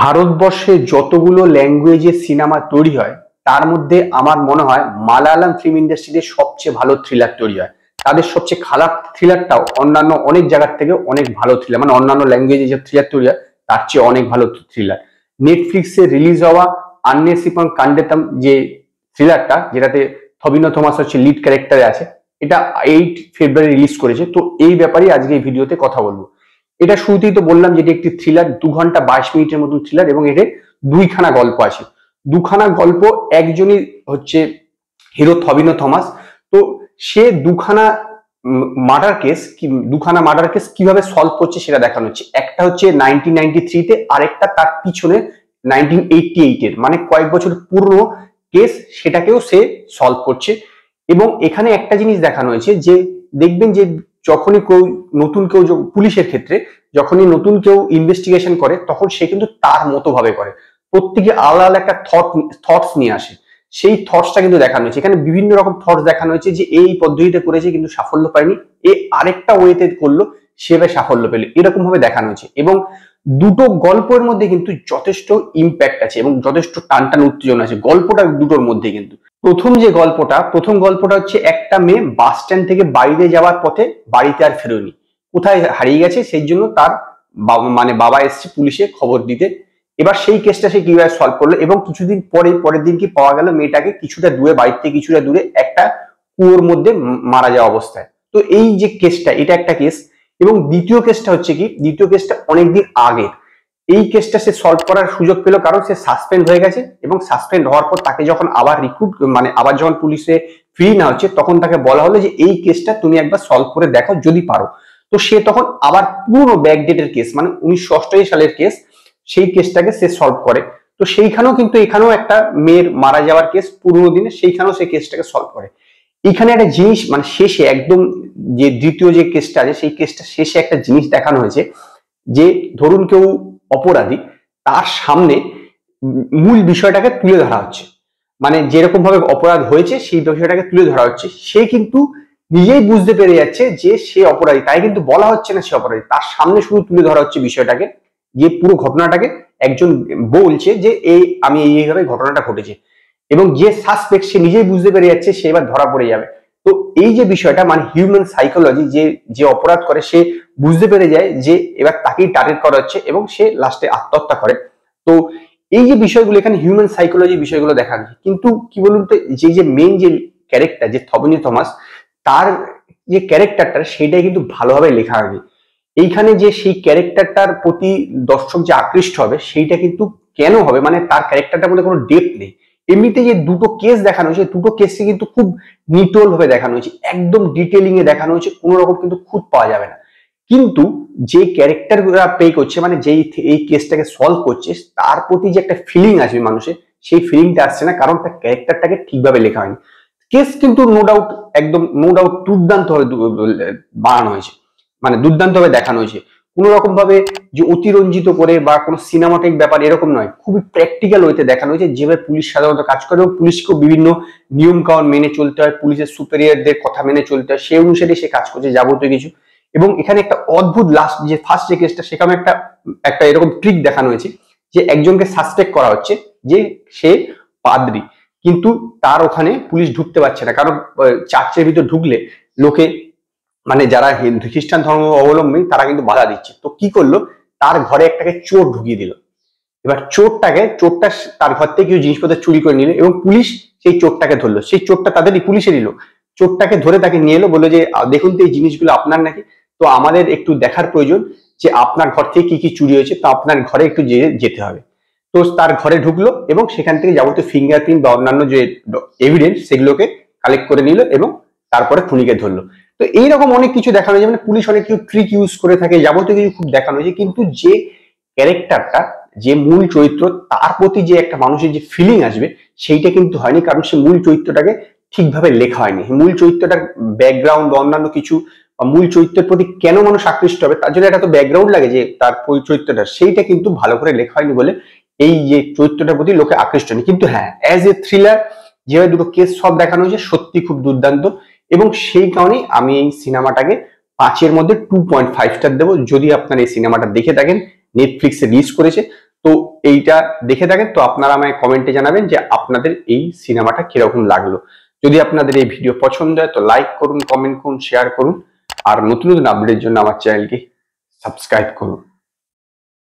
ভারতবর্ষে যতগুলো ল্যাঙ্গুয়েজে সিনেমা তৈরি হয় তার মধ্যে আমার মনে হয় মালায়ালাম ফিল্ম ইন্ডাস্ট্রিতে সবচেয়ে ভালো থ্রিলার তৈরি হয় তাদের সবচেয়ে খারাপ থ্রিলারটাও অন্যান্য অনেক জায়গার থেকে অনেক ভালো থ্রিলার মানে অন্যান্য ল্যাঙ্গুয়েজে যে থ্রিলার তৈরি হয় তার চেয়ে অনেক ভালো থ্রিলার নেটফ্লিক্সে রিলিজ হওয়া আন্নেসিপন কান্ডেতাম যে থ্রিলারটা যেটাতে থবিন থমাস হচ্ছে লিড ক্যারেক্টারে আছে এটা এইট ফেব্রুয়ারি রিলিজ করেছে তো এই ব্যাপারেই আজকে এই ভিডিওতে কথা বলবো এটা শুরুতেই তো বললাম যেটি একটি থ্রিলার দু ঘন্টা বাইশ মিনিটের মতন থ্রিলার এবং এতে দুইখানা গল্প আছে দুখানা গল্প একজনই হচ্ছে হিরো থবিনো থমাস তো সে দুখানা মার্ডার কেস কি দুখানা মার্ডার কেস কিভাবে সলভ করছে সেটা দেখানো হচ্ছে একটা হচ্ছে নাইনটিন নাইনটি থ্রিতে আরেকটা তার পিছনে নাইনটিন এইটটি এইটের মানে কয়েক বছর পুরনো কেস সেটাকেও সে সলভ করছে এবং এখানে একটা জিনিস দেখানো হয়েছে যে দেখবেন যে যখনই কেউ নতুন কেউ পুলিশের ক্ষেত্রে যখনই নতুন কেউ ইনভেস্টিগেশন করে তখন সে কিন্তু তার মতো ভাবে করে প্রত্যেকে আলাদা আলাদা একটা থট থটস নিয়ে আসে সেই থটসটা কিন্তু দেখানো হয়েছে এখানে বিভিন্ন রকম থটস দেখানো হয়েছে যে এই পদ্ধতিতে করেছে কিন্তু সাফল্য পায়নি এ আরেকটা ওয়েতে করলো সে সাফল্য পেল এরকম ভাবে দেখানো হয়েছে এবং দুটো গল্পের মধ্যে কিন্তু যথেষ্ট ইম্প্যাক্ট আছে এবং যথেষ্ট টান টান উত্তেজনা আছে গল্পটা দুটোর মধ্যে কিন্তু প্রথম যে গল্পটা প্রথম গল্পটা হচ্ছে একটা মেয়ে বাস স্ট্যান্ড থেকে বাড়িতে যাওয়ার পথে বাড়িতে আর ফেরোনি কোথায় হারিয়ে গেছে সেই জন্য তার মানে বাবা এসছে পুলিশে খবর দিতে এবার সেই কেসটা সে কিভাবে সলভ করলো এবং কিছুদিন পরে পরের দিন কি পাওয়া গেল মেয়েটাকে কিছুটা দূরে বাড়ির থেকে কিছুটা দূরে একটা কুয়োর মধ্যে মারা যাওয়া অবস্থায় তো এই যে কেসটা এটা একটা কেস এবং দ্বিতীয় কেসটা হচ্ছে কি দ্বিতীয় কেসটা অনেকদিন আগে এই কেসটা সে সলভ করার সুযোগ পেল কারণ সে সাসপেন্ড হয়ে গেছে এবং সাসপেন্ড হওয়ার পর তাকে যখন আবার রিক্রুট মানে আবার যখন পুলিশে ফ্রি না হচ্ছে তখন তাকে বলা হলো যে এই কেসটা তুমি একবার সলভ করে দেখো যদি পারো তো সে তখন আবার পুরনো ব্যাকডেটের কেস মানে উনিশশো সালের কেস সেই কেসটাকে সে সলভ করে তো সেইখানেও কিন্তু এখানেও একটা মেয়ের মারা যাওয়ার কেস পুরনো দিনে সেইখানেও সে কেসটাকে সলভ করে এখানে একটা জিনিস মানে শেষে একদম যে দ্বিতীয় যে কেসটা আছে সেই কেসটা শেষে একটা জিনিস দেখানো হয়েছে যে ধরুন কেউ অপরাধী তার সামনে মূল বিষয়টাকে তুলে ধরা হচ্ছে মানে যেরকম ভাবে অপরাধ হয়েছে সেই বিষয়টাকে তুলে ধরা হচ্ছে সে কিন্তু নিজেই বুঝতে পেরে যাচ্ছে যে সে অপরাধী তাই কিন্তু বলা হচ্ছে না সে অপরাধী তার সামনে শুধু তুলে ধরা হচ্ছে বিষয়টাকে যে পুরো ঘটনাটাকে একজন বলছে যে এই আমি এইভাবে ঘটনাটা ঘটেছে এবং যে সাসপেক্ট সে নিজেই বুঝতে পেরে যাচ্ছে সে এবার ধরা পড়ে যাবে তো এই যে বিষয়টা মানে হিউম্যান সাইকোলজি যে যে অপরাধ করে সে বুঝতে পেরে যায় যে এবার তাকেই টার্গেট করা হচ্ছে এবং সে লাস্টে আত্মহত্যা করে তো এই যে বিষয়গুলো এখানে হিউম্যান সাইকোলজি বিষয়গুলো দেখা যায় কিন্তু কি বলুন তো যে যে মেন যে ক্যারেক্টার যে থবনি থমাস তার যে ক্যারেক্টারটা সেটাই কিন্তু ভালোভাবে লেখা হয়নি এইখানে যে সেই ক্যারেক্টারটার প্রতি দর্শক যে আকৃষ্ট হবে সেইটা কিন্তু কেন হবে মানে তার ক্যারেক্টারটার মধ্যে কোনো ডেপ নেই এমনিতে যে দুটো কেস দেখানো হয়েছে দুটো কেসে কিন্তু খুব নিটোল ভাবে দেখানো হয়েছে একদম ডিটেলিং এ দেখানো হয়েছে কোন রকম কিন্তু খুঁত পাওয়া যাবে না কিন্তু যে ক্যারেক্টার প্লে করছে মানে যেই এই কেসটাকে সলভ করছে তার প্রতি যে একটা ফিলিং আসবে মানুষের সেই ফিলিংটা আসছে না কারণ তার ক্যারেক্টারটাকে ঠিকভাবে লেখা হয়নি কেস কিন্তু নো ডাউট একদম নো ডাউট দুর্দান্তভাবে বানানো হয়েছে মানে দুর্দান্ত ভাবে দেখানো হয়েছে কোনো রকম ভাবে যে অতিরঞ্জিত করে বা কোনো সিনেমাটিক ব্যাপার এরকম নয় খুবই প্র্যাকটিক্যাল ওয়েতে দেখানো হয়েছে যেভাবে পুলিশ সাধারণত কাজ করে এবং পুলিশকেও বিভিন্ন নিয়ম কানুন মেনে চলতে হয় পুলিশের সুপেরিয়ারদের কথা মেনে চলতে হয় সেই অনুসারে সে কাজ করছে যাবতীয় কিছু এবং এখানে একটা অদ্ভুত লাস্ট যে ফার্স্ট যে কেসটা সেখানে একটা একটা এরকম ট্রিক দেখানো হয়েছে যে একজনকে সাসপেক্ট করা হচ্ছে যে সে পাদ্রি কিন্তু তার ওখানে পুলিশ ঢুকতে পারছে না কারণ চার্চের ভিতর ঢুকলে লোকে মানে যারা হিন্দু খ্রিস্টান ধর্ম অবলম্বী তারা কিন্তু বাধা দিচ্ছে তো কি করলো তার ঘরে একটাকে চোর ঢুকিয়ে দিল এবার চোরটাকে চোরটা তার ঘর থেকে কিছু জিনিসপত্র চুরি করে নিল এবং পুলিশ সেই চোরটাকে ধরলো সেই চোরটা তাদেরই পুলিশে নিল চোরটাকে ধরে তাকে নিয়ে এলো বললো যে দেখুন তো এই জিনিসগুলো আপনার নাকি তো আমাদের একটু দেখার প্রয়োজন যে আপনার ঘর থেকে কি কি চুরি হয়েছে তো আপনার ঘরে একটু যেতে হবে তো তার ঘরে ঢুকলো এবং সেখান থেকে যাবতীয় ফিঙ্গারপ্রিন্ট বা অন্যান্য যে এভিডেন্স সেগুলোকে কালেক্ট করে নিল এবং তারপরে খুনিকে ধরলো তো এইরকম অনেক কিছু দেখানো যায় মানে পুলিশ অনেক কিছু ট্রিক ইউজ করে থাকে যাবতীয় কিছু খুব দেখানো হয়েছে কিন্তু যে ক্যারেক্টারটা যে মূল চরিত্র তার প্রতি যে একটা মানুষের যে ফিলিং আসবে সেইটা কিন্তু হয়নি কারণ সে মূল চরিত্রটাকে ঠিকভাবে লেখা হয়নি মূল চরিত্রটার ব্যাকগ্রাউন্ড অন্যান্য কিছু বা মূল চরিত্রের প্রতি কেন মানুষ আকৃষ্ট হবে তার জন্য একটা তো ব্যাকগ্রাউন্ড লাগে যে তার চরিত্রটা সেইটা কিন্তু ভালো করে লেখা হয়নি বলে এই যে চরিত্রটার প্রতি লোকে আকৃষ্ট হয়নি কিন্তু হ্যাঁ অ্যাজ এ থ্রিলার যেভাবে দুটো কেস সব দেখানো হয়েছে সত্যি খুব দুর্দান্ত এবং সেই কারণেই আমি এই সিনেমাটাকে পাঁচের মধ্যে টু পয়েন্ট ফাইভ স্টার দেবো যদি আপনারা এই সিনেমাটা দেখে থাকেন নেটফ্লিক্সে রিলিজ করেছে তো এইটা দেখে থাকেন তো আপনারা আমায় কমেন্টে জানাবেন যে আপনাদের এই সিনেমাটা কিরকম লাগলো যদি আপনাদের এই ভিডিও পছন্দ হয় তো লাইক করুন কমেন্ট করুন শেয়ার করুন আর নতুন নতুন আপডেটের জন্য আমার চ্যানেলকে সাবস্ক্রাইব করুন